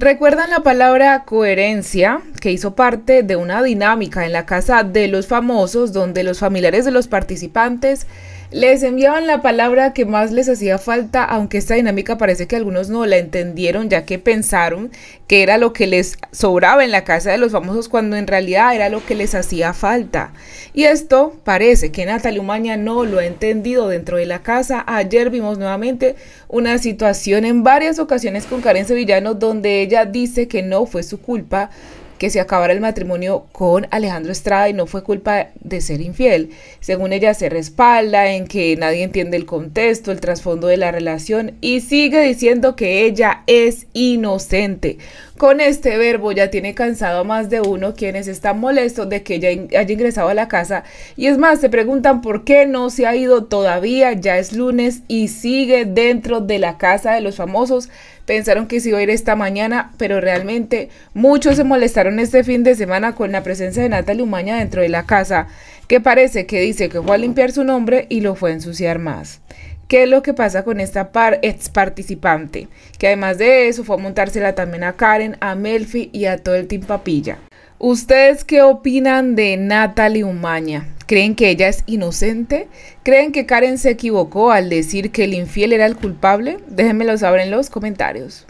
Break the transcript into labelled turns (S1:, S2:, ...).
S1: ¿Recuerdan la palabra coherencia que hizo parte de una dinámica en la casa de los famosos donde los familiares de los participantes les enviaban la palabra que más les hacía falta, aunque esta dinámica parece que algunos no la entendieron, ya que pensaron que era lo que les sobraba en la casa de los famosos, cuando en realidad era lo que les hacía falta. Y esto parece que Natalia Umaña no lo ha entendido dentro de la casa. Ayer vimos nuevamente una situación en varias ocasiones con Karen Sevillano, donde ella dice que no fue su culpa que se acabara el matrimonio con Alejandro Estrada y no fue culpa de ser infiel. Según ella se respalda en que nadie entiende el contexto, el trasfondo de la relación y sigue diciendo que ella es inocente. Con este verbo ya tiene cansado a más de uno quienes están molestos de que ella haya ingresado a la casa y es más, se preguntan por qué no se ha ido todavía, ya es lunes y sigue dentro de la casa de los famosos pensaron que se iba a ir esta mañana, pero realmente muchos se molestaron este fin de semana con la presencia de Natalie Umaña dentro de la casa, que parece que dice que fue a limpiar su nombre y lo fue a ensuciar más. ¿Qué es lo que pasa con esta ex participante? Que además de eso fue a montársela también a Karen, a Melfi y a todo el Team Papilla. ¿Ustedes qué opinan de Natalie Umaña? ¿Creen que ella es inocente? ¿Creen que Karen se equivocó al decir que el infiel era el culpable? Déjenmelo saber en los comentarios.